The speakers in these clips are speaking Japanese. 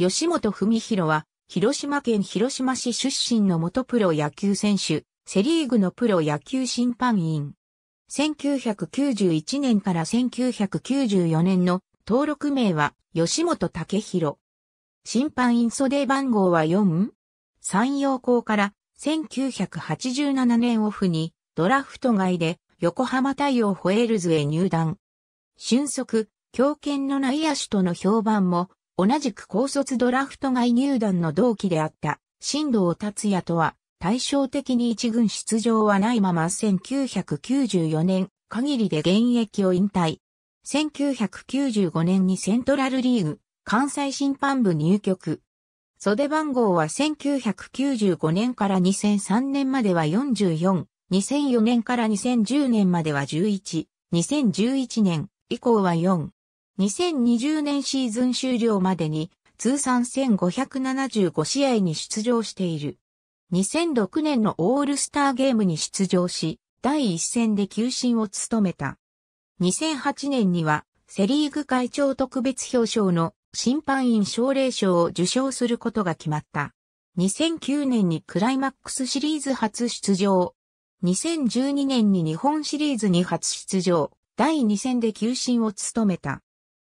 吉本文弘は、広島県広島市出身の元プロ野球選手、セリーグのプロ野球審判員。1991年から1994年の登録名は吉本武弘。審判員袖番号は4。山陽校から1987年オフにドラフト外で横浜対応ホエールズへ入団。俊足、強肩の内野手との評判も同じく高卒ドラフト外入団の同期であった、新藤達也とは、対照的に一軍出場はないまま1994年限りで現役を引退。1995年にセントラルリーグ、関西審判部入局。袖番号は1995年から2003年までは44、2004年から2010年までは11、2011年以降は4、2020年シーズン終了までに通算1575試合に出場している。2006年のオールスターゲームに出場し、第一戦で球審を務めた。2008年にはセリーグ会長特別表彰の審判員奨励賞を受賞することが決まった。2009年にクライマックスシリーズ初出場。2012年に日本シリーズに初出場。第2戦で球審を務めた。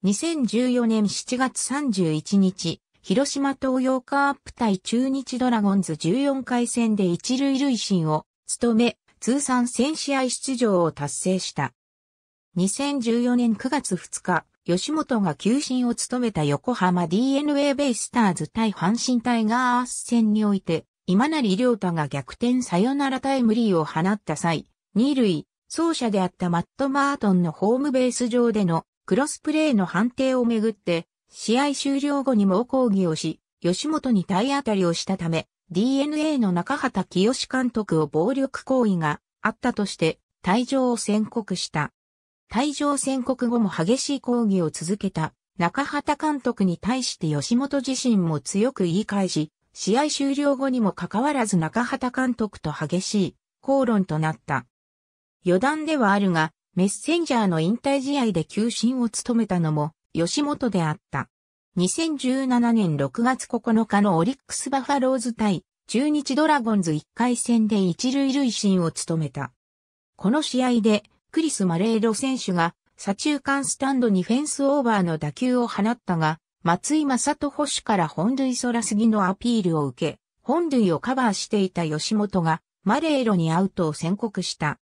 2014年7月31日、広島東洋カープ対中日ドラゴンズ14回戦で一塁塁審を務め、通算1000試合出場を達成した。2014年9月2日、吉本が球審を務めた横浜 DNA ベイスターズ対阪神タイガース戦において、今成良太が逆転サヨナラタイムリーを放った際、二塁、走者であったマット・マートンのホームベース上でのクロスプレーの判定をめぐって、試合終了後に猛抗議をし、吉本に体当たりをしたため、DNA の中畑清監督を暴力行為があったとして、退場を宣告した。退場宣告後も激しい抗議を続けた中畑監督に対して吉本自身も強く言い返し、試合終了後にもかかわらず中畑監督と激しい口論となった。余談ではあるが、メッセンジャーの引退試合で球審を務めたのも吉本であった。2017年6月9日のオリックスバファローズ対中日ドラゴンズ1回戦で一塁塁審を務めた。この試合でクリス・マレーロ選手が左中間スタンドにフェンスオーバーの打球を放ったが、松井正人捕手から本塁空すぎのアピールを受け、本塁をカバーしていた吉本がマレーロにアウトを宣告した。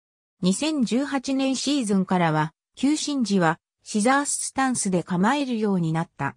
2018年シーズンからは、球審時はシザーススタンスで構えるようになった。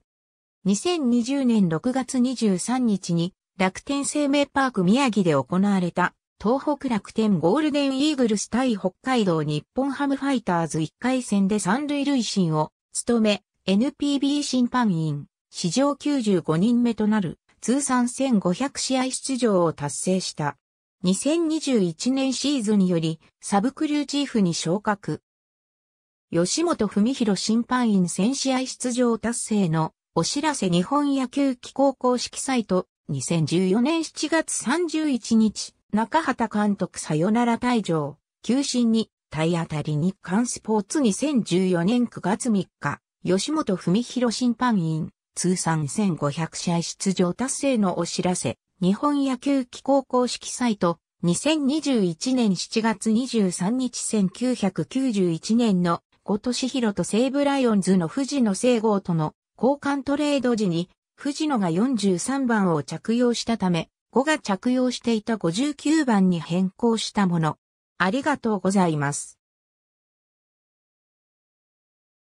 2020年6月23日に楽天生命パーク宮城で行われた東北楽天ゴールデンイーグルス対北海道日本ハムファイターズ1回戦で三塁塁審を務め NPB 審判員史上95人目となる通算1500試合出場を達成した。2021年シーズンよりサブクルーチーフに昇格。吉本文博審判員1000試合出場達成のお知らせ日本野球機構公式サイト2014年7月31日中畑監督さよなら退場休審に体当たり日刊スポーツ2014年9月3日吉本文博審判員通算1500試合出場達成のお知らせ日本野球機構公式サイト、2021年7月23日1991年の今年広と西武ライオンズの藤野聖号との交換トレード時に藤野が43番を着用したため、5が着用していた59番に変更したもの。ありがとうございます。